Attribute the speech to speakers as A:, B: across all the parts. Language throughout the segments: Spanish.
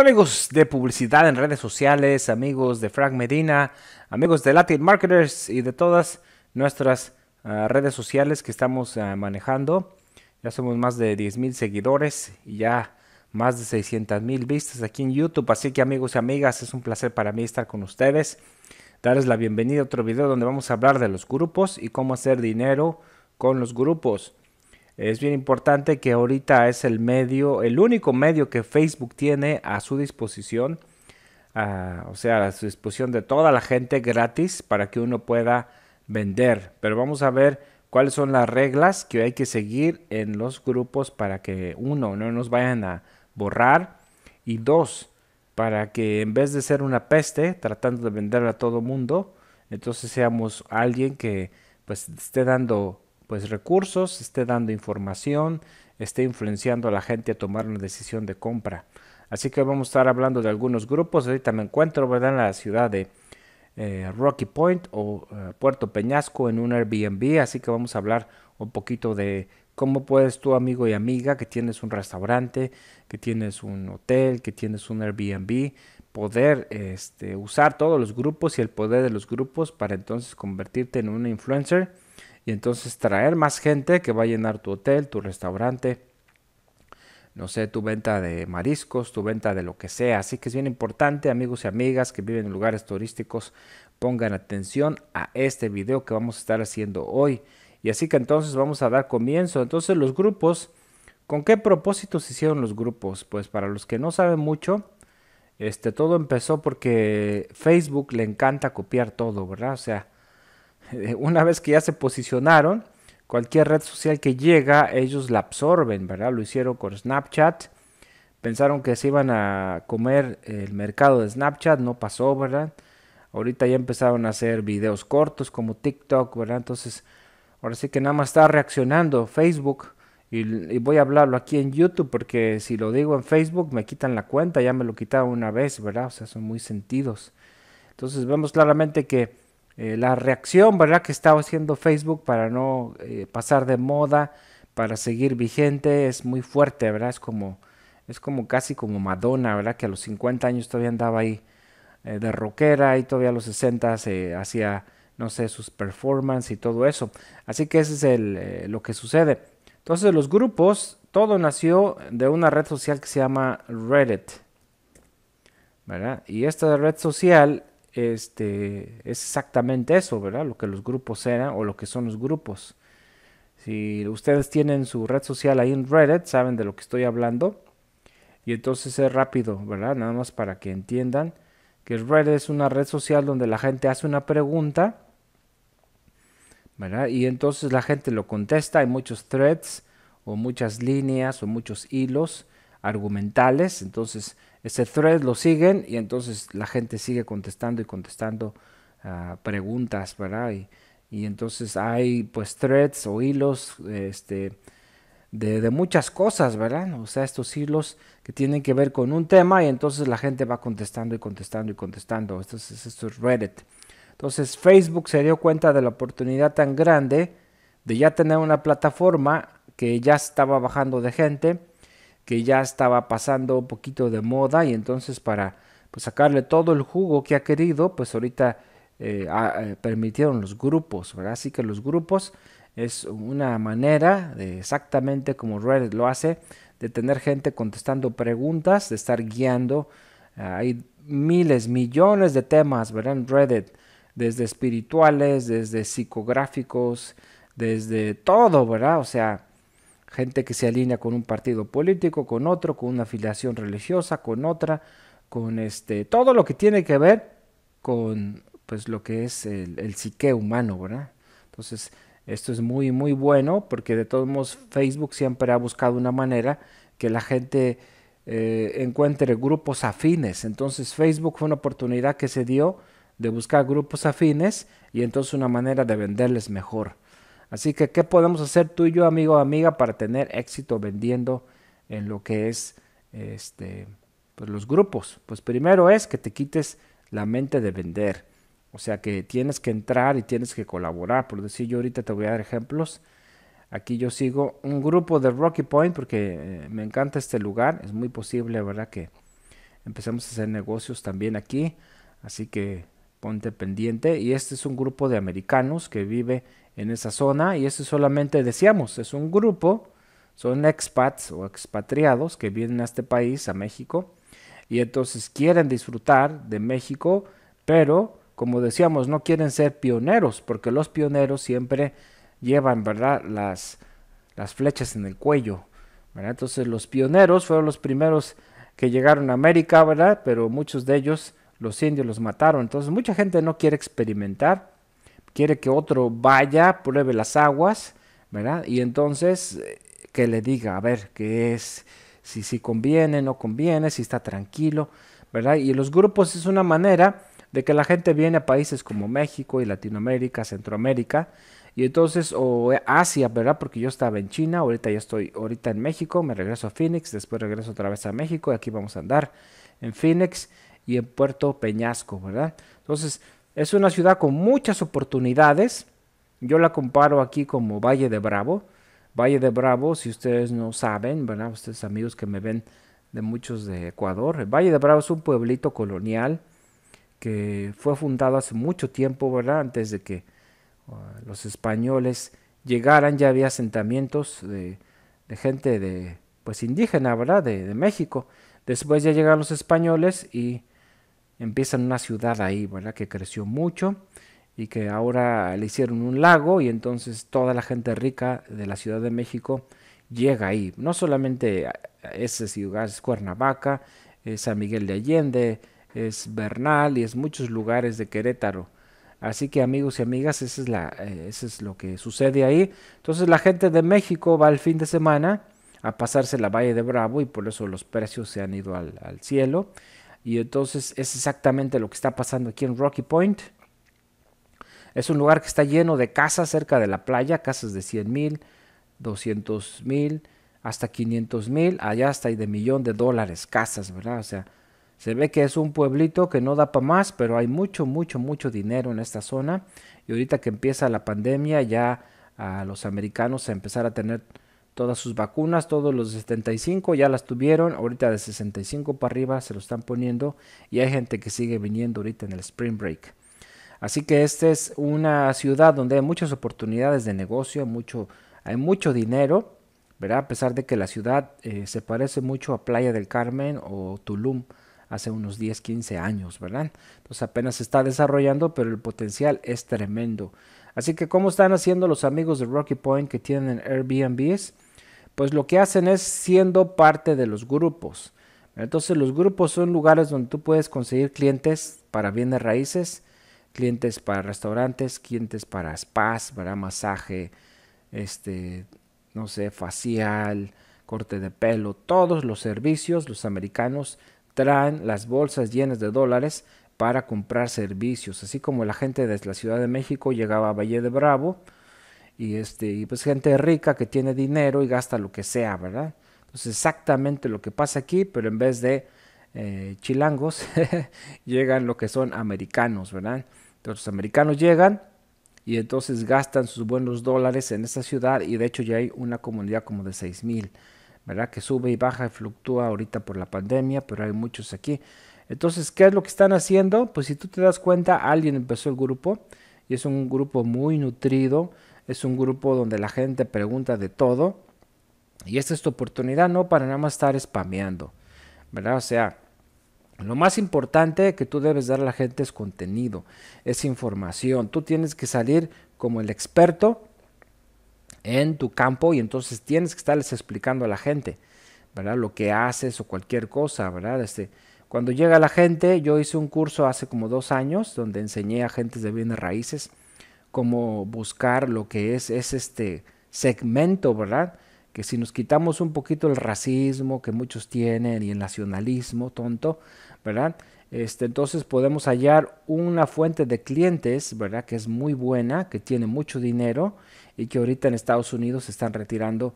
A: amigos de publicidad en redes sociales, amigos de Frank Medina, amigos de Latin Marketers y de todas nuestras ah, redes sociales que estamos ah, manejando. Ya somos más de 10 mil seguidores y ya más de 600 mil vistas aquí en YouTube. Así que amigos y amigas, es un placer para mí estar con ustedes. Darles la bienvenida a otro video donde vamos a hablar de los grupos y cómo hacer dinero con los grupos. Es bien importante que ahorita es el medio, el único medio que Facebook tiene a su disposición, o sea, a su disposición de toda la gente gratis para que uno pueda vender. Pero vamos a ver cuáles son las reglas que hay que seguir en los grupos para que uno no nos vayan a borrar y dos, para que en vez de ser una peste tratando de vender a todo mundo, entonces seamos alguien que pues esté dando pues recursos, esté dando información, esté influenciando a la gente a tomar una decisión de compra. Así que vamos a estar hablando de algunos grupos. Ahorita me encuentro ¿verdad? en la ciudad de eh, Rocky Point o eh, Puerto Peñasco en un Airbnb. Así que vamos a hablar un poquito de cómo puedes tú, amigo y amiga, que tienes un restaurante, que tienes un hotel, que tienes un Airbnb, poder este, usar todos los grupos y el poder de los grupos para entonces convertirte en un influencer y entonces traer más gente que va a llenar tu hotel, tu restaurante, no sé, tu venta de mariscos, tu venta de lo que sea. Así que es bien importante, amigos y amigas que viven en lugares turísticos, pongan atención a este video que vamos a estar haciendo hoy. Y así que entonces vamos a dar comienzo. Entonces los grupos, ¿con qué propósitos hicieron los grupos? Pues para los que no saben mucho, este, todo empezó porque Facebook le encanta copiar todo, ¿verdad? O sea, eh, una vez que ya se posicionaron, cualquier red social que llega, ellos la absorben, ¿verdad? Lo hicieron con Snapchat. Pensaron que se iban a comer el mercado de Snapchat, no pasó, ¿verdad? Ahorita ya empezaron a hacer videos cortos como TikTok, ¿verdad? Entonces, ahora sí que nada más está reaccionando Facebook. Y, voy a hablarlo aquí en YouTube porque si lo digo en Facebook me quitan la cuenta, ya me lo quitaron una vez, ¿verdad? O sea, son muy sentidos. Entonces vemos claramente que eh, la reacción ¿verdad? que estaba haciendo Facebook para no eh, pasar de moda, para seguir vigente, es muy fuerte, ¿verdad? Es como, es como casi como Madonna, ¿verdad? Que a los 50 años todavía andaba ahí eh, de rockera y todavía a los 60 se hacía, no sé, sus performances y todo eso. Así que ese es lo que sucede. Entonces los grupos, todo nació de una red social que se llama Reddit. ¿verdad? Y esta red social este, es exactamente eso, ¿verdad? Lo que los grupos eran o lo que son los grupos. Si ustedes tienen su red social ahí en Reddit, saben de lo que estoy hablando. Y entonces es rápido, ¿verdad? Nada más para que entiendan que Reddit es una red social donde la gente hace una pregunta, ¿verdad? Y entonces la gente lo contesta. Hay muchos threads o muchas líneas o muchos hilos argumentales. Entonces ese thread, lo siguen y entonces la gente sigue contestando y contestando ah, preguntas, ¿verdad? Y, entonces hay pues threads o hilos este, de, muchas cosas, ¿verdad? O sea, estos hilos que tienen que ver con un tema y entonces la gente va contestando y contestando y contestando. Entonces esto es Reddit. Entonces Facebook se dio cuenta de la oportunidad tan grande de ya tener una plataforma que ya estaba bajando de gente que ya estaba pasando un poquito de moda y entonces para pues, sacarle todo el jugo que ha querido, pues ahorita eh, eh, permitieron los grupos, ¿verdad? Así que los grupos es una manera, de, exactamente como Reddit lo hace, de tener gente contestando preguntas, de estar guiando. hay miles, millones de temas, ¿verdad? En Reddit, desde espirituales, desde psicográficos, desde todo, ¿verdad? O sea, gente que se alinea con un partido político, con otro, con una afiliación religiosa, con otra, con este, todo lo que tiene que ver con pues lo que es el, psique humano, ¿verdad? Entonces, esto es muy, muy bueno porque de todos modos Facebook siempre ha buscado una manera que la gente eh, encuentre grupos afines. Entonces Facebook fue una oportunidad que se dio de buscar grupos afines y entonces una manera de venderles mejor. Así que, ¿qué podemos hacer tú y yo, amigo o amiga, para tener éxito vendiendo en lo que es este, pues, los grupos? Pues primero es que te quites la mente de vender. O sea que tienes que entrar y tienes que colaborar. Por decir, yo ahorita te voy a dar ejemplos. Aquí yo sigo un grupo de Rocky Point porque eh, me encanta este lugar. Es muy posible, ¿verdad? Que empecemos a hacer negocios también aquí. Así que ponte pendiente. Y este es un grupo de americanos que vive en esa zona y eso solamente decíamos, es un grupo, son expats o expatriados que vienen a este país, a México, y entonces quieren disfrutar de México, pero como decíamos, no quieren ser pioneros, porque los pioneros siempre llevan, ¿verdad?, las, las flechas en el cuello, Entonces los pioneros fueron los primeros que llegaron a América, ¿verdad? Pero muchos de ellos los indios los mataron, entonces mucha gente no quiere experimentar quiere que otro vaya, pruebe las aguas, ¿verdad? Y entonces eh, que le diga, a ver, qué es, si, si conviene, no conviene, si está tranquilo, ¿verdad? Y los grupos es una manera de que la gente viene a países como México y Latinoamérica, Centroamérica, y entonces, o eh, Asia, ¿verdad? Porque yo estaba en China, ahorita ya estoy, ahorita en México, me regreso a Phoenix, después regreso otra vez a México, y aquí vamos a andar en Phoenix y en Puerto Peñasco, ¿verdad? Entonces, es una ciudad con muchas oportunidades. Yo la comparo aquí como Valle de Bravo. Valle de Bravo, si ustedes no saben, ¿verdad? Ustedes amigos que me ven de muchos de Ecuador. Valle de Bravo es un pueblito colonial que fue fundado hace mucho tiempo, ¿verdad? Antes de que ah, los españoles llegaran, ya había asentamientos de, gente de, pues indígena, ¿verdad? De, de, México. Después ya llegaron los españoles y empieza en una ciudad ahí, ¿verdad? Que creció mucho y que ahora le hicieron un lago y entonces toda la gente rica de la Ciudad de México llega ahí. No solamente ese ciudad es Cuernavaca, es San Miguel de Allende, es Bernal y es muchos lugares de Querétaro. Así que amigos y amigas, eso es, la, eh, es lo que sucede ahí. Entonces la gente de México va el fin de semana a pasarse la Valle de Bravo y por eso los precios se han ido al, al cielo. Y entonces es exactamente lo que está pasando aquí en Rocky Point. Es un lugar que está lleno de casas cerca de la playa, casas de 100 mil, 200 mil, hasta 500 mil, allá hasta hay de millón de dólares casas, ¿verdad? O sea, se ve que es un pueblito que no da para más, pero hay mucho, mucho, mucho dinero en esta zona. Y ahorita que empieza la pandemia, ya a los americanos a empezar a tener todas sus vacunas, todos los 75 ya las tuvieron, ahorita de 65 para arriba se lo están poniendo y hay gente que sigue viniendo ahorita en el spring break. Así que esta es una ciudad donde hay muchas oportunidades de negocio, mucho, hay mucho dinero, ¿verdad? A pesar de que la ciudad eh, se parece mucho a Playa del Carmen o Tulum hace unos 10, 15 años, ¿verdad? Entonces apenas se está desarrollando, pero el potencial es tremendo. Así que, ¿cómo están haciendo los amigos de Rocky Point que tienen Airbnbs? pues lo que hacen es siendo parte de los grupos. Entonces los grupos son lugares donde tú puedes conseguir clientes para bienes raíces, clientes para restaurantes, clientes para spas, para masaje, este, no sé, facial, corte de pelo, todos los servicios, los americanos traen las bolsas llenas de dólares para comprar servicios, así como la gente desde la Ciudad de México llegaba a Valle de Bravo, y, este, y pues gente rica que tiene dinero y gasta lo que sea, ¿verdad? Entonces exactamente lo que pasa aquí, pero en vez de eh, chilangos, llegan lo que son americanos, ¿verdad? Entonces los americanos llegan y entonces gastan sus buenos dólares en esta ciudad y de hecho ya hay una comunidad como de 6000 mil, ¿verdad? Que sube y baja y fluctúa ahorita por la pandemia, pero hay muchos aquí. Entonces, ¿qué es lo que están haciendo? Pues si tú te das cuenta, alguien empezó el grupo y es un grupo muy nutrido es un grupo donde la gente pregunta de todo. Y esta es tu oportunidad, no para nada más estar spameando, ¿verdad? O sea, lo más importante que tú debes dar a la gente es contenido, es información. Tú tienes que salir como el experto en tu campo y entonces tienes que estarles explicando a la gente, ¿verdad? Lo que haces o cualquier cosa, ¿verdad? Este, cuando llega la gente, yo hice un curso hace como dos años donde enseñé a gente de bienes raíces como buscar lo que es, este segmento, ¿verdad? Que si nos quitamos un poquito el racismo que muchos tienen y el nacionalismo tonto, ¿verdad? Este, entonces podemos hallar una fuente de clientes, ¿verdad? Que es muy buena, que tiene mucho dinero y que ahorita en Estados Unidos se están retirando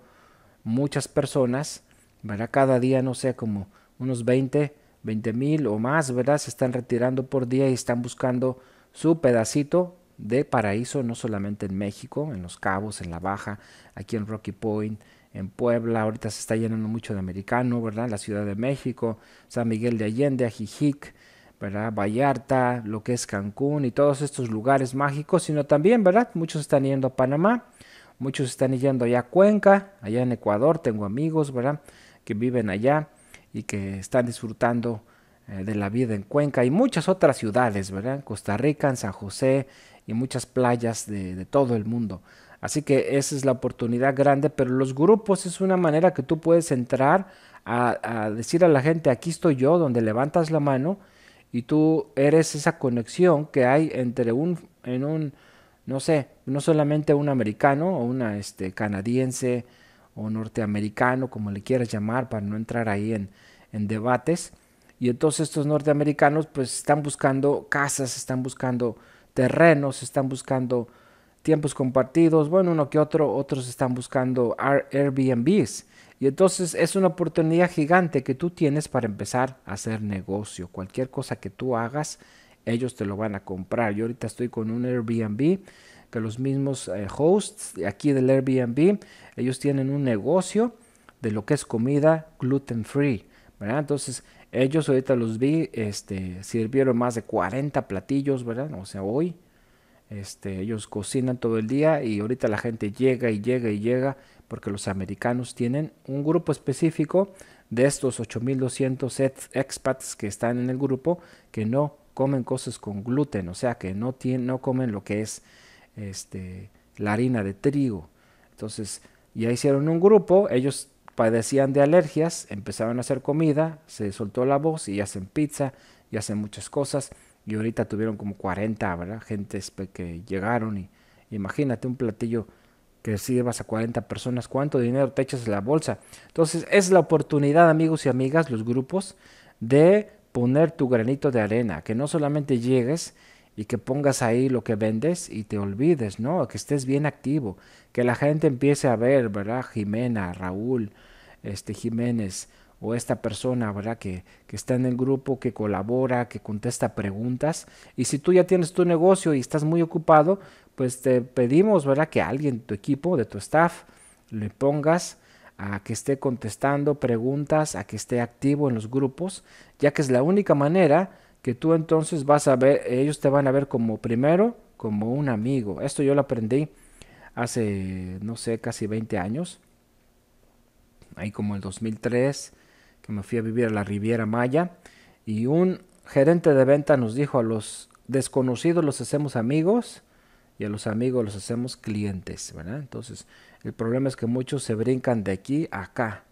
A: muchas personas, ¿verdad? Cada día, no sé, como unos 20, 20 mil o más, ¿verdad? Se están retirando por día y están buscando su pedacito de paraíso, no solamente en México, en Los Cabos, en La Baja, aquí en Rocky Point, en Puebla, ahorita se está llenando mucho de americano, ¿verdad? La Ciudad de México, San Miguel de Allende, Ajijic, ¿verdad? Vallarta, lo que es Cancún y todos estos lugares mágicos, sino también, ¿verdad? Muchos están yendo a Panamá, muchos están yendo allá a Cuenca, allá en Ecuador, tengo amigos, ¿verdad? Que viven allá y que están disfrutando eh, de la vida en Cuenca y muchas otras ciudades, ¿verdad? Costa Rica, en San José, y muchas playas de, todo el mundo. Así que esa es la oportunidad grande, pero los grupos es una manera que tú puedes entrar a, decir a la gente, aquí estoy yo, donde levantas la mano y tú eres esa conexión que hay entre un, en un, no sé, no solamente un americano o una este, canadiense o norteamericano, como le quieras llamar, para no entrar ahí en, en debates. Y entonces estos norteamericanos pues están buscando casas, están buscando terrenos, están buscando tiempos compartidos, bueno, uno que otro, otros están buscando Airbnbs. Y entonces es una oportunidad gigante que tú tienes para empezar a hacer negocio. Cualquier cosa que tú hagas, ellos te lo van a comprar. Yo ahorita estoy con un Airbnb que los mismos eh, hosts aquí del Airbnb, ellos tienen un negocio de lo que es comida gluten free. ¿verdad? Entonces ellos ahorita los vi, este, sirvieron más de 40 platillos, ¿verdad? O sea, hoy, este, ellos cocinan todo el día y ahorita la gente llega y llega y llega porque los americanos tienen un grupo específico de estos 8.200 expats que están en el grupo que no comen cosas con gluten, o sea, que no, tienen, no comen lo que es este, la harina de trigo. Entonces, ya hicieron un grupo, ellos padecían de alergias, empezaron a hacer comida, se soltó la voz y hacen pizza y hacen muchas cosas. Y ahorita tuvieron como 40, ¿verdad? Gentes que llegaron y imagínate un platillo que sirvas a 40 personas, ¿cuánto dinero te echas en la bolsa? Entonces es la oportunidad, amigos y amigas, los grupos, de poner tu granito de arena, que no solamente llegues y que pongas ahí lo que vendes y te olvides, ¿no? Que estés bien activo, que la gente empiece a ver, ¿verdad? Jimena, Raúl, este Jiménez o esta persona, ¿verdad? Que, que, está en el grupo, que colabora, que contesta preguntas. Y si tú ya tienes tu negocio y estás muy ocupado, pues te pedimos, ¿verdad? Que alguien, de tu equipo, de tu staff, le pongas a que esté contestando preguntas, a que esté activo en los grupos, ya que es la única manera que tú entonces vas a ver, ellos te van a ver como primero, como un amigo. Esto yo lo aprendí hace, no sé, casi 20 años ahí como el 2003, que me fui a vivir a la Riviera Maya, y un gerente de venta nos dijo, a los desconocidos los hacemos amigos y a los amigos los hacemos clientes, ¿verdad? Entonces, el problema es que muchos se brincan de aquí a acá,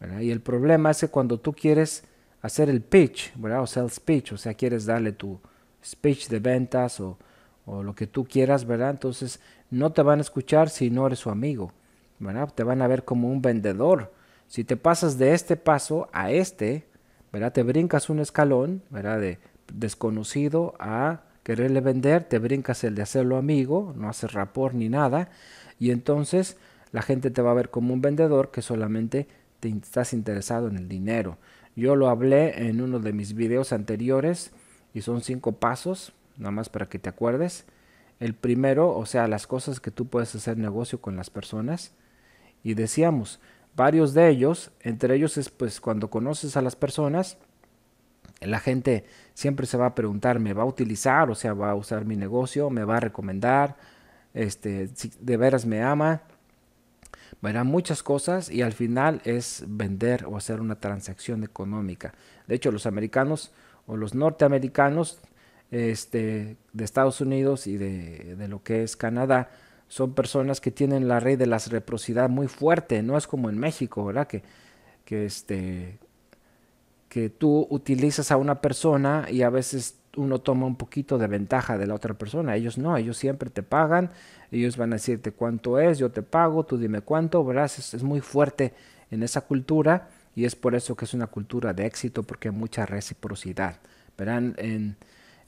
A: ¿verdad? Y el problema es que cuando tú quieres hacer el pitch, ¿verdad? O sales pitch, o sea, quieres darle tu speech de ventas o, o lo que tú quieras, ¿verdad? Entonces, no te van a escuchar si no eres su amigo, ¿verdad? Te van a ver como un vendedor, si te pasas de este paso a este, ¿verdad? Te brincas un escalón, ¿verdad? De desconocido a quererle vender, te brincas el de hacerlo amigo, no haces rapor ni nada, y entonces la gente te va a ver como un vendedor que solamente te estás interesado en el dinero. Yo lo hablé en uno de mis videos anteriores y son cinco pasos, nada más para que te acuerdes. El primero, o sea, las cosas que tú puedes hacer negocio con las personas. Y decíamos, Varios de ellos, entre ellos es pues cuando conoces a las personas, la gente siempre se va a preguntar, ¿me va a utilizar? O sea, ¿va a usar mi negocio? ¿Me va a recomendar? Este, si de veras me ama. Verán muchas cosas y al final es vender o hacer una transacción económica. De hecho, los americanos o los norteamericanos este, de Estados Unidos y de lo que es Canadá, son personas que tienen la red de la reciprocidad muy fuerte, no es como en México, ¿verdad? Que, que, este, que tú utilizas a una persona y a veces uno toma un poquito de ventaja de la otra persona, ellos no, ellos siempre te pagan, ellos van a decirte cuánto es, yo te pago, tú dime cuánto, ¿verdad? Es, muy fuerte en esa cultura y es por eso que es una cultura de éxito porque hay mucha reciprocidad, ¿verdad? En,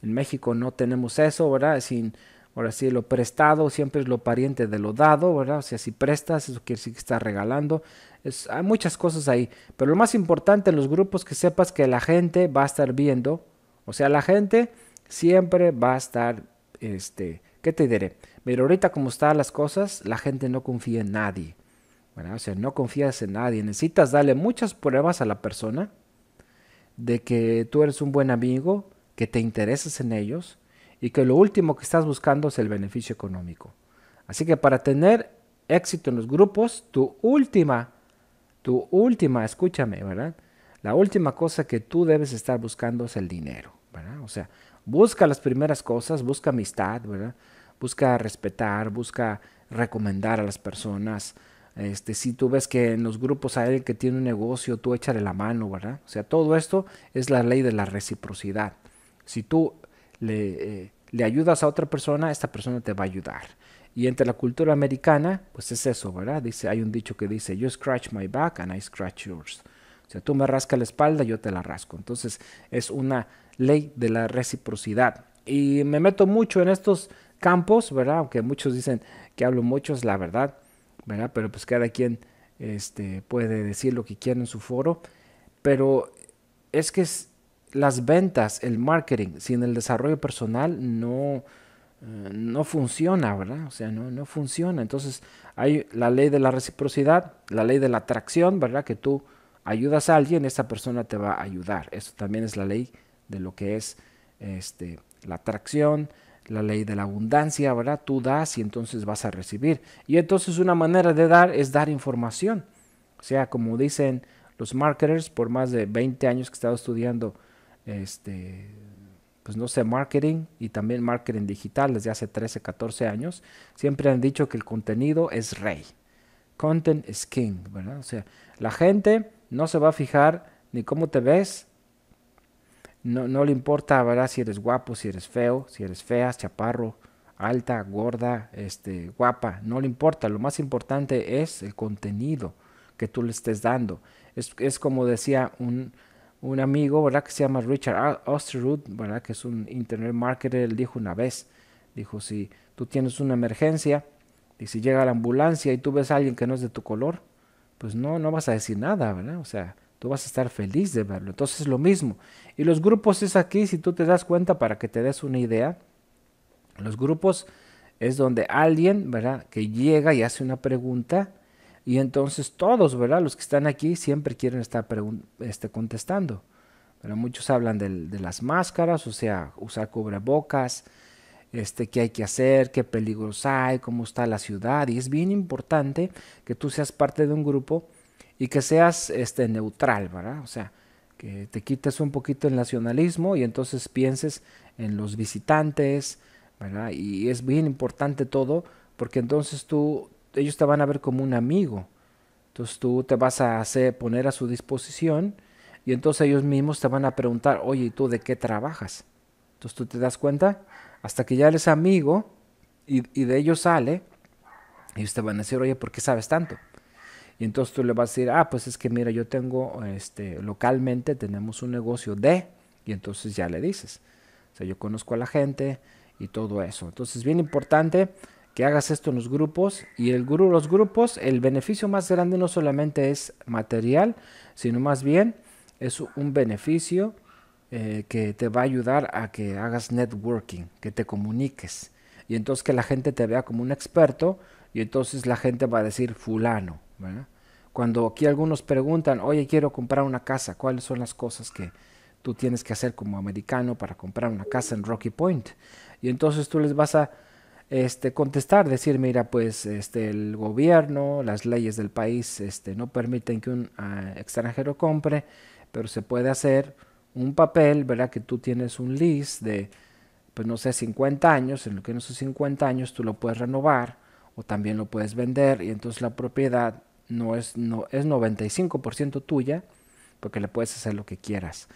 A: en México no tenemos eso, ¿verdad? Sin, Ahora sí, lo prestado siempre es lo pariente de lo dado, ¿verdad? O sea, si prestas, eso quiere decir que estás regalando. hay muchas cosas ahí. Pero lo más importante en los grupos que sepas que la gente va a estar viendo. O sea, la gente siempre va a estar, este, ¿qué te diré? Mira, ahorita como están las cosas, la gente no confía en nadie. Bueno, O sea, no confías en nadie. Necesitas darle muchas pruebas a la persona de que tú eres un buen amigo, que te interesas en ellos y que lo último que estás buscando es el beneficio económico. Así que para tener éxito en los grupos, tu última, tu última, escúchame, ¿verdad? La última cosa que tú debes estar buscando es el dinero, ¿verdad? O sea, busca las primeras cosas, busca amistad, ¿verdad? Busca respetar, busca recomendar a las personas. Este, si tú ves que en los grupos hay alguien que tiene un negocio, tú échale la mano, ¿verdad? O sea, todo esto es la ley de la reciprocidad. Si tú eh, le, ayudas a otra persona, esta persona te va a ayudar. Y entre la cultura americana, pues es eso, ¿verdad? Dice, hay un dicho que dice, you scratch my back and I scratch yours. O sea, tú me rascas la espalda, yo te la rasco. Entonces, es una ley de la reciprocidad. Y me meto mucho en estos campos, ¿verdad? Aunque muchos dicen que hablo mucho, es la verdad, ¿verdad? Pero pues cada quien este, puede decir lo que quiera en su foro. Pero es que es, las ventas, el marketing, sin el desarrollo personal no, eh, no funciona, ¿verdad? O sea, no, no funciona. Entonces hay la ley de la reciprocidad, la ley de la atracción, ¿verdad? Que tú ayudas a alguien, esa persona te va a ayudar. Eso también es la ley de lo que es este, la atracción, la ley de la abundancia, ¿verdad? Tú das y entonces vas a recibir. Y entonces una manera de dar es dar información. O sea, como dicen los marketers, por más de 20 años que he estado estudiando este, pues no sé, marketing y también marketing digital desde hace 13, 14 años, siempre han dicho que el contenido es rey. Content is king, ¿verdad? O sea, la gente no se va a fijar ni cómo te ves, no, le importa, ¿verdad? Si eres guapo, si eres feo, si eres fea, chaparro, alta, gorda, este, guapa, no le importa. Lo más importante es el contenido que tú le estés dando. es como decía un un amigo, ¿verdad? Que se llama Richard Osterwood, ¿verdad? Que es un internet marketer, él dijo una vez, dijo, si tú tienes una emergencia y si llega la ambulancia y tú ves a alguien que no es de tu color, pues no, no vas a decir nada, ¿verdad? O sea, tú vas a estar feliz de verlo. Entonces es lo mismo. Y los grupos es aquí, si tú te das cuenta, para que te des una idea, los grupos es donde alguien, ¿verdad? Que llega y hace una pregunta y entonces todos, ¿verdad? Los que están aquí siempre quieren estar este, contestando. Pero muchos hablan de, las máscaras, o sea, usar cubrebocas, este, qué hay que hacer, qué peligros hay, cómo está la ciudad. Y es bien importante que tú seas parte de un grupo y que seas este, neutral, ¿verdad? O sea, que te quites un poquito el nacionalismo y entonces pienses en los visitantes, ¿verdad? Y es bien importante todo porque entonces tú ellos te van a ver como un amigo. Entonces tú te vas a hacer, poner a su disposición y entonces ellos mismos te van a preguntar, oye, ¿y tú de qué trabajas? Entonces tú te das cuenta, hasta que ya eres amigo y, de ellos sale, ellos te van a decir, oye, ¿por qué sabes tanto? Y entonces tú le vas a decir, ah, pues es que mira, yo tengo, este, localmente tenemos un negocio de, y entonces ya le dices, o sea, yo conozco a la gente y todo eso. Entonces, es bien importante que hagas esto en los grupos y el grupo, los grupos, el beneficio más grande no solamente es material, sino más bien es un beneficio eh, que te va a ayudar a que hagas networking, que te comuniques y entonces que la gente te vea como un experto y entonces la gente va a decir fulano, Cuando aquí algunos preguntan, oye, quiero comprar una casa, ¿cuáles son las cosas que tú tienes que hacer como americano para comprar una casa en Rocky Point? Y entonces tú les vas a este, contestar, decir, mira, pues este, el gobierno, las leyes del país este, no permiten que un ah, extranjero compre, pero se puede hacer un papel, ¿verdad? Que tú tienes un lease de, pues no sé, 50 años, en lo que no sé, 50 años tú lo puedes renovar o también lo puedes vender y entonces la propiedad no es, no, es 95% tuya porque le puedes hacer lo que quieras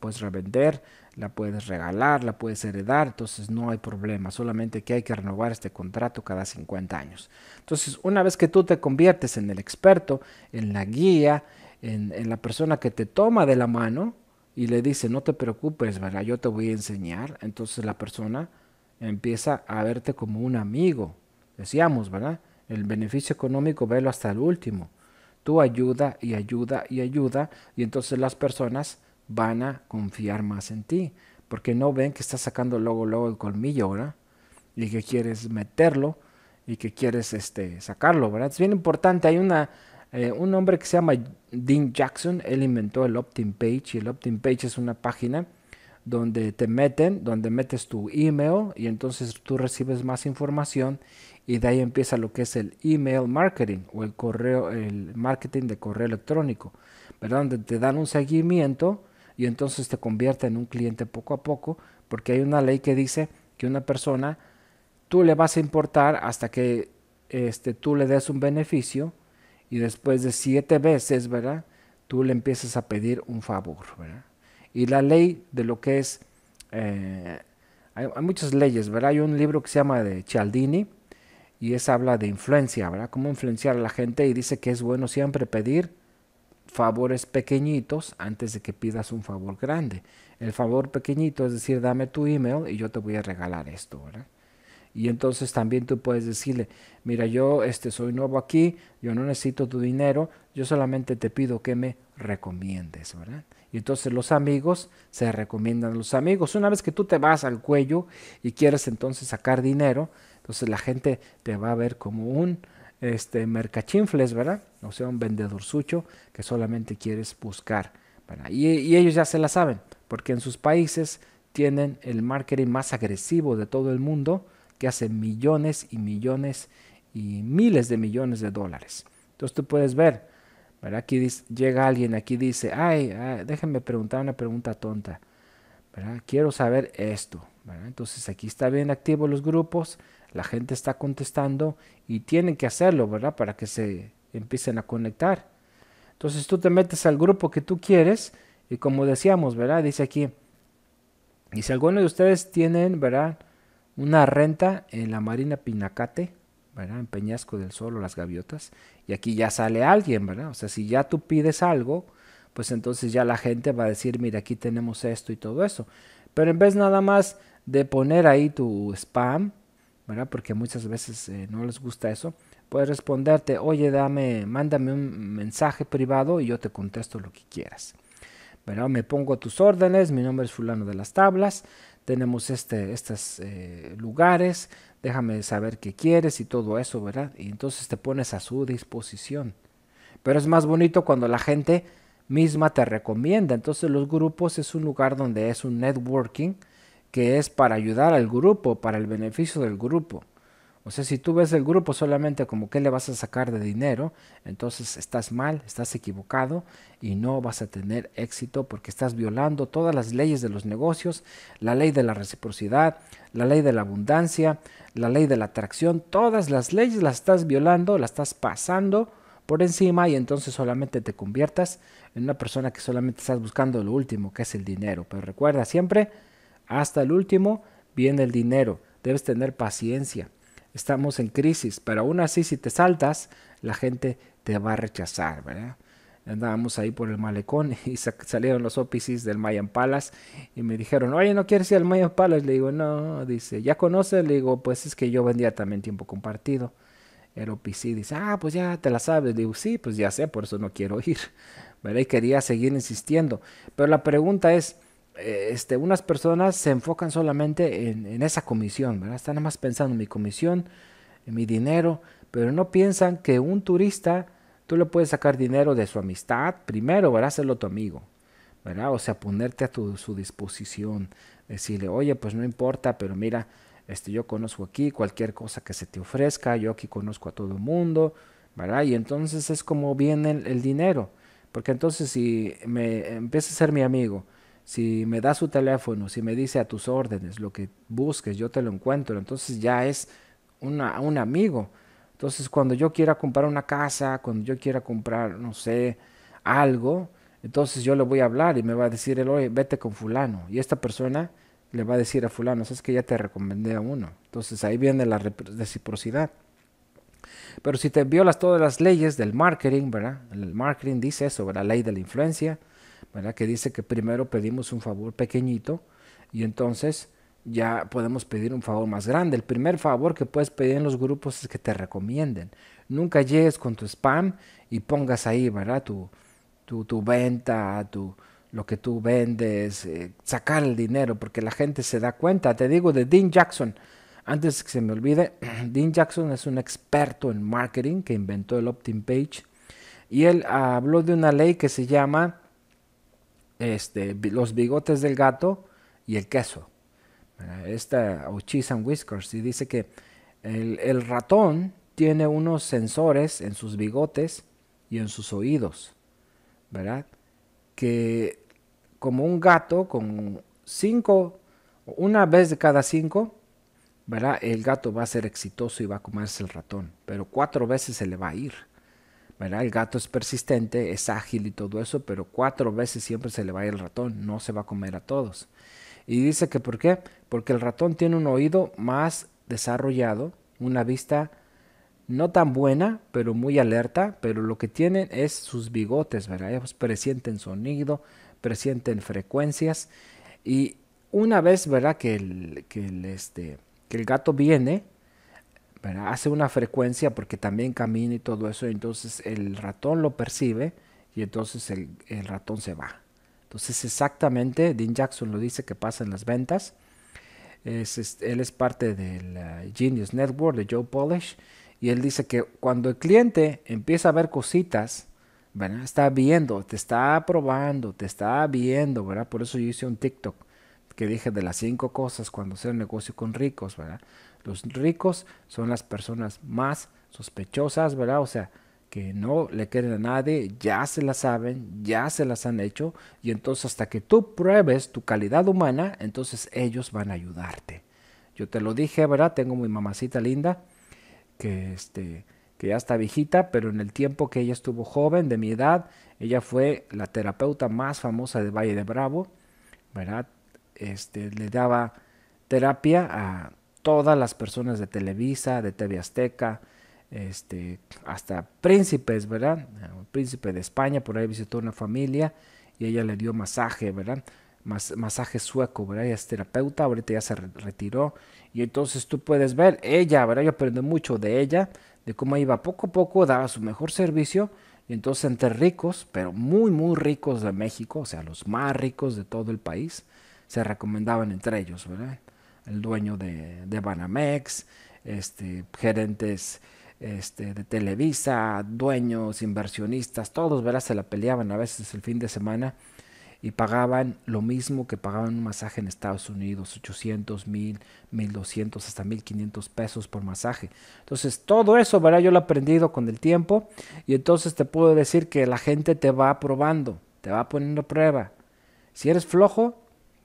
A: puedes revender, la puedes regalar, la puedes heredar, entonces no hay problema, solamente que hay que renovar este contrato cada 50 años. Entonces, una vez que tú te conviertes en el experto, en la guía, en, la persona que te toma de la mano y le dice, no te preocupes, ¿verdad? Yo te voy a enseñar, entonces la persona empieza a verte como un amigo, decíamos, ¿verdad? El beneficio económico, velo hasta el último. Tú ayuda y ayuda y ayuda y entonces las personas van a confiar más en ti, porque no ven que estás sacando luego, luego el colmillo, ¿verdad? Y que quieres meterlo y que quieres este, sacarlo, ¿verdad? Es bien importante, hay una, eh, un hombre que se llama Dean Jackson, él inventó el opt page y el opt page es una página donde te meten, donde metes tu email y entonces tú recibes más información y de ahí empieza lo que es el email marketing o el correo, el marketing de correo electrónico, ¿verdad? Donde te dan un seguimiento y entonces te convierte en un cliente poco a poco, porque hay una ley que dice que una persona tú le vas a importar hasta que este, tú le des un beneficio y después de siete veces, ¿verdad? Tú le empiezas a pedir un favor, ¿verdad? Y la ley de lo que es, eh, hay, hay, muchas leyes, ¿verdad? Hay un libro que se llama de Cialdini y esa habla de influencia, ¿verdad? Cómo influenciar a la gente y dice que es bueno siempre pedir favores pequeñitos antes de que pidas un favor grande. El favor pequeñito es decir, dame tu email y yo te voy a regalar esto, ¿verdad? Y entonces también tú puedes decirle, mira, yo este, soy nuevo aquí, yo no necesito tu dinero, yo solamente te pido que me recomiendes, ¿verdad? Y entonces los amigos se recomiendan a los amigos. Una vez que tú te vas al cuello y quieres entonces sacar dinero, entonces la gente te va a ver como un este, mercachinfles, ¿verdad? O sea, un vendedor sucho que solamente quieres buscar. Y, ellos ya se la saben, porque en sus países tienen el marketing más agresivo de todo el mundo, que hace millones y millones y miles de millones de dólares. Entonces tú puedes ver, ¿verdad? Aquí llega alguien, aquí dice, ay, ah, déjenme preguntar una pregunta tonta, Quiero saber esto, Entonces aquí está bien activo los grupos, la gente está contestando y tienen que hacerlo, ¿verdad? Para que se empiecen a conectar. Entonces tú te metes al grupo que tú quieres y como decíamos, ¿verdad? Dice aquí, y si alguno de ustedes tienen, ¿verdad? Una renta en la Marina Pinacate, ¿verdad? En Peñasco del Sol o las gaviotas, y aquí ya sale alguien, ¿verdad? O sea, si ya tú pides algo, pues entonces ya la gente va a decir, mira, aquí tenemos esto y todo eso. Pero en vez nada más de poner ahí tu spam, porque muchas veces eh, no les gusta eso. Puedes responderte, oye, dame, mándame un mensaje privado y yo te contesto lo que quieras. ¿verdad? Me pongo a tus órdenes, mi nombre es fulano de las tablas, tenemos este, estos eh, lugares, déjame saber qué quieres y todo eso, ¿verdad? Y entonces te pones a su disposición. Pero es más bonito cuando la gente misma te recomienda. Entonces los grupos es un lugar donde es un networking, que es para ayudar al grupo, para el beneficio del grupo. O sea, si tú ves el grupo solamente como que le vas a sacar de dinero, entonces estás mal, estás equivocado y no vas a tener éxito porque estás violando todas las leyes de los negocios, la ley de la reciprocidad, la ley de la abundancia, la ley de la atracción, todas las leyes las estás violando, las estás pasando por encima y entonces solamente te conviertas en una persona que solamente estás buscando lo último, que es el dinero. Pero recuerda siempre, hasta el último viene el dinero. Debes tener paciencia. Estamos en crisis, pero aún así si te saltas, la gente te va a rechazar, Andábamos ahí por el malecón y salieron los ópices del Mayan Palace y me dijeron, oye, ¿no quieres ir al Mayan Palace? Le digo, no, dice, ¿ya conoces? Le digo, pues es que yo vendía también tiempo compartido. El OPC dice, ah, pues ya te la sabes. Le digo, sí, pues ya sé, por eso no quiero ir. Y quería seguir insistiendo. Pero la pregunta es, eh, este, unas personas se enfocan solamente en, esa comisión, ¿verdad? Están nada más pensando en mi comisión, en mi dinero, pero no piensan que un turista, tú le puedes sacar dinero de su amistad, primero, ¿verdad? Hacerlo tu amigo, ¿verdad? O sea, ponerte a su disposición, decirle, oye, pues no importa, pero mira, este, yo conozco aquí cualquier cosa que se te ofrezca, yo aquí conozco a todo el mundo, ¿verdad? Y entonces es como viene el, dinero, porque entonces si me empieza a ser mi amigo, si me da su teléfono, si me dice a tus órdenes lo que busques, yo te lo encuentro, entonces ya es una, un amigo. Entonces cuando yo quiera comprar una casa, cuando yo quiera comprar, no sé, algo, entonces yo le voy a hablar y me va a decir, el oye, vete con fulano. Y esta persona le va a decir a fulano, es que ya te recomendé a uno. Entonces ahí viene la reciprocidad. Pero si te violas todas las leyes del marketing, ¿verdad? El marketing dice sobre la ley de la influencia, que dice que primero pedimos un favor pequeñito y entonces ya podemos pedir un favor más grande. El primer favor que puedes pedir en los grupos es que te recomienden. Nunca llegues con tu spam y pongas ahí, ¿verdad? Tu, tu, venta, tu, lo que tú vendes, eh, sacar el dinero, porque la gente se da cuenta. Te digo de Dean Jackson, antes que se me olvide, Dean Jackson es un experto en marketing que inventó el opt-in page y él habló de una ley que se llama este, los bigotes del gato y el queso. Esta o cheese and whiskers. Y dice que el, el ratón tiene unos sensores en sus bigotes y en sus oídos, ¿verdad? Que como un gato con cinco, una vez de cada cinco, ¿verdad? El gato va a ser exitoso y va a comerse el ratón, pero cuatro veces se le va a ir. El gato es persistente, es ágil y todo eso, pero cuatro veces siempre se le va a ir el ratón, no se va a comer a todos. Y dice que ¿por qué? Porque el ratón tiene un oído más desarrollado, una vista no tan buena, pero muy alerta, pero lo que tienen es sus bigotes, ¿verdad? Ellos presienten sonido, presienten frecuencias y una vez, ¿verdad? que el este, gato viene, hace una frecuencia porque también camina y todo eso, entonces el ratón lo percibe y entonces el, ratón se va. Entonces exactamente, Dean Jackson lo dice que pasa en las ventas. él es parte del eh, Genius Network de Joe Polish y él dice que cuando el cliente empieza a ver cositas, está viendo, te está probando, te está viendo, ¿verdad? Por eso yo hice un TikTok que dije de las cinco cosas cuando hacer negocio con ricos, ¿verdad? Los ricos son las personas más sospechosas, ¿verdad? O sea, que no le quieren a nadie, ya se las saben, ya se las han hecho, y entonces hasta que tú pruebes tu calidad humana, entonces ellos van a ayudarte. Yo te lo dije, ¿verdad? Tengo mi mamacita linda, que este que ya está viejita, pero en el tiempo que ella estuvo joven, de mi edad, ella fue la terapeuta más famosa de Valle de Bravo, ¿verdad? Este, le daba terapia a todas las personas de Televisa, de TV Azteca, este, hasta príncipes, ¿verdad? Un príncipe de España, por ahí visitó una familia y ella le dio masaje, ¿verdad? masaje sueco, ¿verdad? Ella es terapeuta, ahorita ya se retiró. Y entonces tú puedes ver, ella, ¿verdad? Yo aprendí mucho de ella, de cómo iba poco a poco, daba su mejor servicio. Y entonces entre ricos, pero muy, muy ricos de México, o sea, los más ricos de todo el país, se recomendaban entre ellos, ¿verdad? el dueño de, Banamex, este, gerentes este, de Televisa, dueños, inversionistas, todos, se la peleaban a veces el fin de semana y pagaban lo mismo que pagaban un masaje en Estados Unidos, 800, 1000, 1200, hasta 1500 pesos por masaje. Entonces, todo eso, Yo lo he aprendido con el tiempo y entonces te puedo decir que la gente te va probando, te va poniendo prueba. Si eres flojo,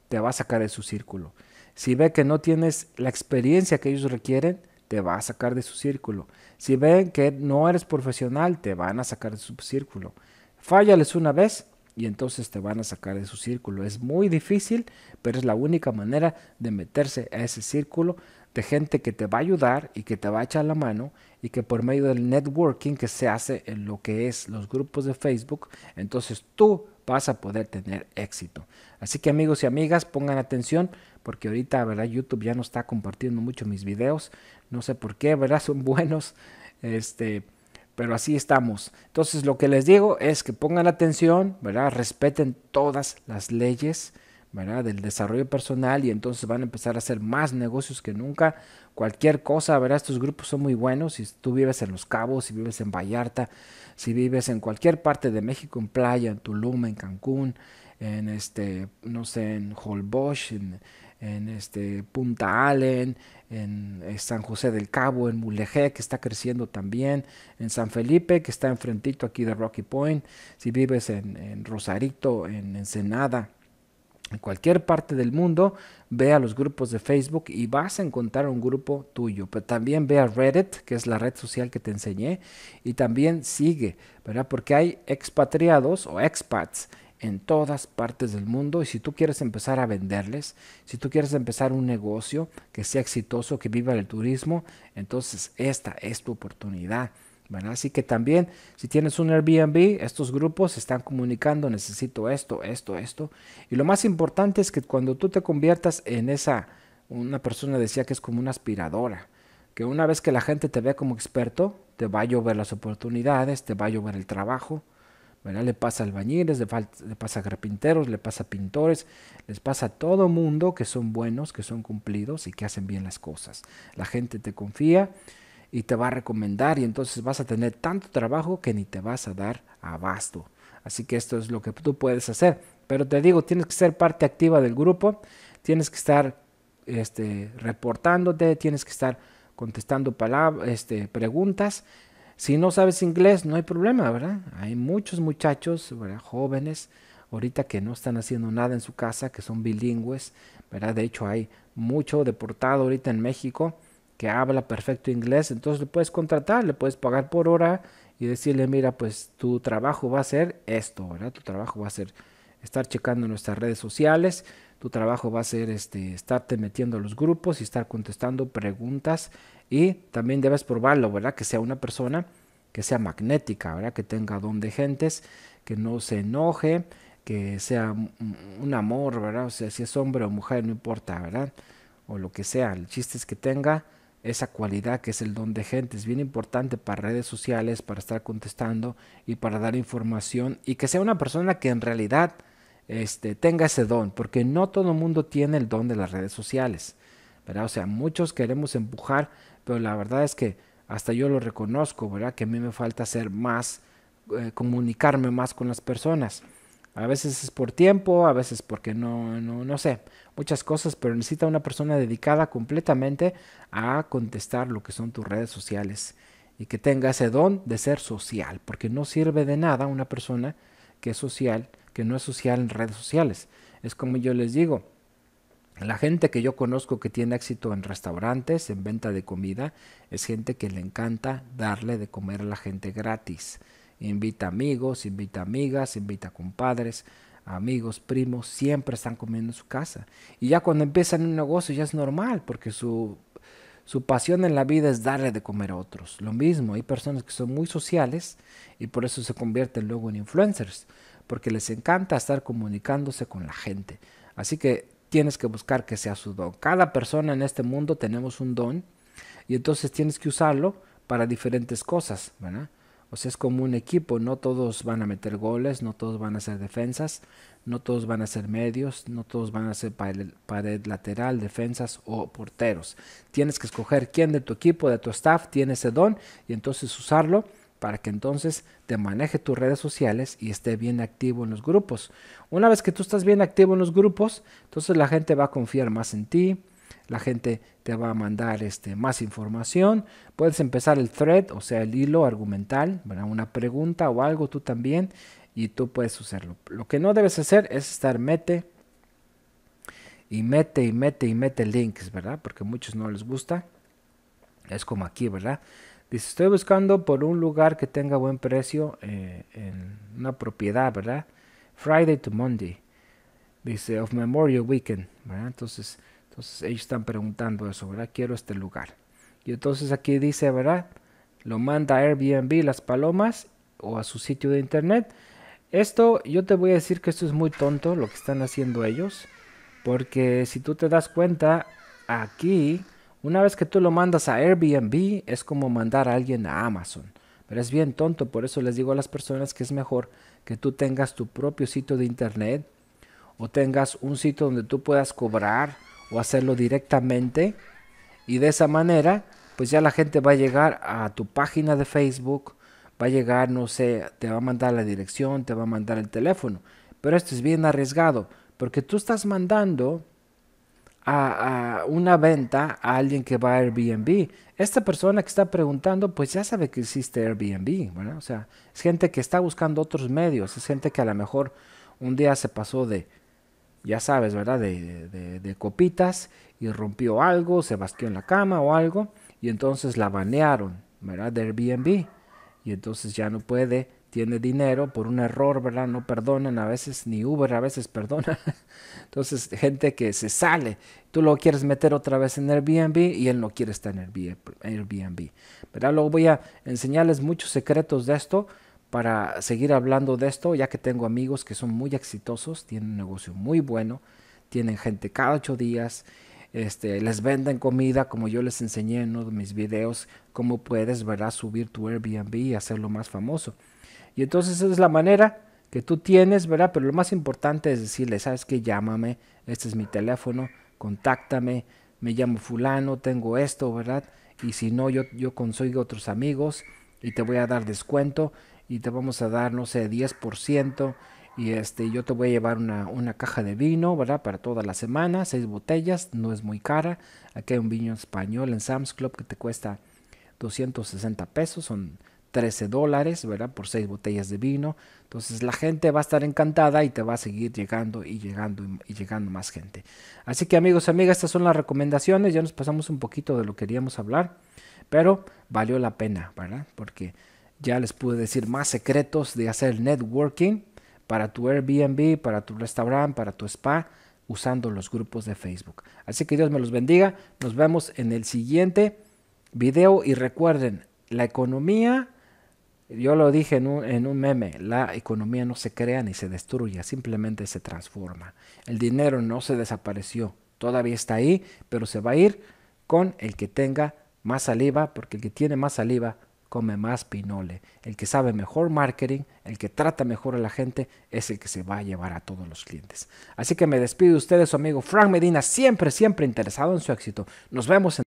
A: te va a sacar de su círculo. Si ve que no tienes la experiencia que ellos requieren, te va a sacar de su círculo. Si ven que no eres profesional, te van a sacar de su círculo. Fállales una vez y entonces te van a sacar de su círculo. Es muy difícil, pero es la única manera de meterse a ese círculo de gente que te va a ayudar y que te va a echar la mano y que por medio del networking que se hace en lo que es los grupos de Facebook, entonces tú vas a poder tener éxito. Así que amigos y amigas, pongan atención porque ahorita, ¿verdad? YouTube ya no está compartiendo mucho mis videos, no sé por qué, ¿verdad? Son buenos, este, pero así estamos. Entonces lo que les digo es que pongan atención, ¿verdad? Respeten todas las leyes ¿verdad? Del desarrollo personal y entonces van a empezar a hacer más negocios que nunca. Cualquier cosa, ¿verdad? Estos grupos son muy buenos. Si tú vives en Los Cabos, si vives en Vallarta, si vives en cualquier parte de México, en Playa, en Tulum, en Cancún, en este, no sé, en Holbox, en, este Punta Allen, en eh, San José del Cabo, en Mulegé, que está creciendo también, en San Felipe, que está enfrentito aquí de Rocky Point, si vives en, en Rosarito, en Ensenada, en cualquier parte del mundo, ve a los grupos de Facebook y vas a encontrar un grupo tuyo. Pero también ve a Reddit, que es la red social que te enseñé, y también sigue, ¿verdad? Porque hay expatriados o expats en todas partes del mundo y si tú quieres empezar a venderles, si tú quieres empezar un negocio que sea exitoso, que viva el turismo, entonces esta es tu oportunidad. Así que también, si tienes un Airbnb, estos grupos están comunicando, necesito esto, esto, esto. Y lo más importante es que cuando tú te conviertas en esa, una persona decía que es como una aspiradora, que una vez que la gente te vea como experto, te va a llover las oportunidades, te va a llover el trabajo, ¿verdad? Le pasa albañiles, le, le pasa carpinteros, le pasa a pintores, les pasa a todo mundo que son buenos, que son cumplidos y que hacen bien las cosas. La gente te confía y te va a recomendar y entonces vas a tener tanto trabajo que ni te vas a dar abasto. Así que esto es lo que tú puedes hacer. Pero te digo, tienes que ser parte activa del grupo, tienes que estar este, reportándote, tienes que estar contestando este, preguntas. Si no sabes inglés, no hay problema, ¿verdad? Hay muchos muchachos, jóvenes, ahorita que no están haciendo nada en su casa, que son bilingües, ¿verdad? De hecho, hay mucho deportado ahorita en México que habla perfecto inglés, entonces le puedes contratar, le puedes pagar por hora y decirle, mira, pues tu trabajo va a ser esto, ¿verdad? Tu trabajo va a ser estar checando nuestras redes sociales, tu trabajo va a ser este, estarte metiendo a los grupos y estar contestando preguntas y también debes probarlo, ¿verdad? Que sea una persona que sea magnética, ¿verdad? Que tenga don de gentes, que no se enoje, que sea un amor, ¿verdad? O sea, si es hombre o mujer, no importa, ¿verdad? O lo que sea, el chiste es que tenga esa cualidad que es el don de gente. Es bien importante para redes sociales, para estar contestando y para dar información y que sea una persona que en realidad este, tenga ese don, porque no todo el mundo tiene el don de las redes sociales. ¿verdad? O sea, muchos queremos empujar, pero la verdad es que hasta yo lo reconozco, ¿verdad? Que a mí me falta ser más, eh, comunicarme más con las personas. A veces es por tiempo, a veces porque no, no sé muchas cosas, pero necesita una persona dedicada completamente a contestar lo que son tus redes sociales y que tenga ese don de ser social, porque no sirve de nada una persona que es social, que no es social en redes sociales. Es como yo les digo, la gente que yo conozco que tiene éxito en restaurantes, en venta de comida, es gente que le encanta darle de comer a la gente gratis. Invita amigos, invita amigas, invita compadres, amigos, primos, siempre están comiendo en su casa. Y ya cuando empiezan un negocio ya es normal, porque su, su pasión en la vida es darle de comer a otros. Lo mismo, hay personas que son muy sociales y por eso se convierten luego en influencers, porque les encanta estar comunicándose con la gente. Así que tienes que buscar que sea su don. Cada persona en este mundo tenemos un don y entonces tienes que usarlo para diferentes cosas, ¿verdad? O sea, es como un equipo, no todos van a meter goles, no todos van a ser defensas, no todos van a ser medios, no todos van a ser pared, pared, lateral, defensas o porteros. Tienes que escoger quién de tu equipo, de tu staff tiene ese don y entonces usarlo para que entonces te maneje tus redes sociales y esté bien activo en los grupos. Una vez que tú estás bien activo en los grupos, entonces la gente va a confiar más en ti, la gente te va a mandar este, más información. Puedes empezar el thread, o sea, el hilo argumental, ¿verdad? una pregunta o algo tú también, y tú puedes usarlo Lo que no debes hacer es estar mete y mete y mete y mete links, ¿verdad? Porque muchos no les gusta. Es como aquí, ¿verdad? Dice, estoy buscando por un lugar que tenga buen precio eh, en una propiedad, ¿verdad? Friday to Monday. Dice, of Memorial Weekend, ¿verdad? Entonces, entonces ellos están preguntando eso, ¿verdad? Quiero este lugar. Y entonces aquí dice, ¿verdad? Lo manda a Airbnb las palomas o a su sitio de internet. Esto, yo te voy a decir que esto es muy tonto lo que están haciendo ellos. Porque si tú te das cuenta, aquí, una vez que tú lo mandas a Airbnb, es como mandar a alguien a Amazon. Pero es bien tonto, por eso les digo a las personas que es mejor que tú tengas tu propio sitio de internet o tengas un sitio donde tú puedas cobrar o hacerlo directamente. Y de esa manera, pues ya la gente va a llegar a tu página de Facebook, va a llegar, no sé, te va a mandar la dirección, te va a mandar el teléfono. Pero esto es bien arriesgado, porque tú estás mandando a, una venta a alguien que va a Airbnb. Esta persona que está preguntando, pues ya sabe que existe Airbnb, bueno O sea, es gente que está buscando otros medios, es gente que a lo mejor un día se pasó de, ya sabes, ¿verdad? De, copitas y rompió algo, se basqueó en la cama o algo, y entonces la banearon, ¿verdad? De Airbnb, y entonces ya no puede, tiene dinero por un error, ¿verdad? No perdonan, a veces ni Uber a veces perdona. Entonces, gente que se sale, tú lo quieres meter otra vez en Airbnb y él no quiere estar en Airbnb, ¿verdad? Luego voy a enseñarles muchos secretos de esto para seguir hablando de esto, ya que tengo amigos que son muy exitosos, tienen un negocio muy bueno, tienen gente cada ocho días, este, les venden comida, como yo les enseñé en uno de mis videos, cómo puedes subir tu Airbnb y hacerlo más famoso. Y entonces esa es la manera que tú tienes, ¿verdad? Pero lo más importante es decirle, sabes que llámame, este es mi teléfono, contáctame, me llamo fulano, tengo esto, ¿verdad? Y si no, yo, yo consigo otros amigos y te voy a dar descuento y te vamos a dar, no sé, 10% y este, yo te voy a llevar una, caja de vino, ¿verdad? Para toda la semana, seis botellas, no es muy cara. Aquí hay un vino español en Sam's Club que te cuesta 260 pesos, son 13 dólares, ¿verdad? Por seis botellas de vino. Entonces la gente va a estar encantada y te va a seguir llegando y llegando y llegando más gente. Así que amigos, amigas, estas son las recomendaciones. Ya nos pasamos un poquito de lo que queríamos hablar, pero valió la pena, ¿verdad? Porque ya les pude decir más secretos de hacer networking para tu Airbnb, para tu restaurante, para tu spa, usando los grupos de Facebook. Así que Dios me los bendiga. Nos vemos en el siguiente video y recuerden, la economía, yo lo dije en un, meme, la economía no se crea ni se destruye, simplemente se transforma. El dinero no se desapareció, todavía está ahí, pero se va a ir con el que tenga más saliva, porque el que tiene más saliva come más pinole. El que sabe mejor marketing, el que trata mejor a la gente, es el que se va a llevar a todos los clientes. Así que me despido de ustedes, su amigo Frank Medina, siempre, siempre interesado en su éxito. Nos vemos en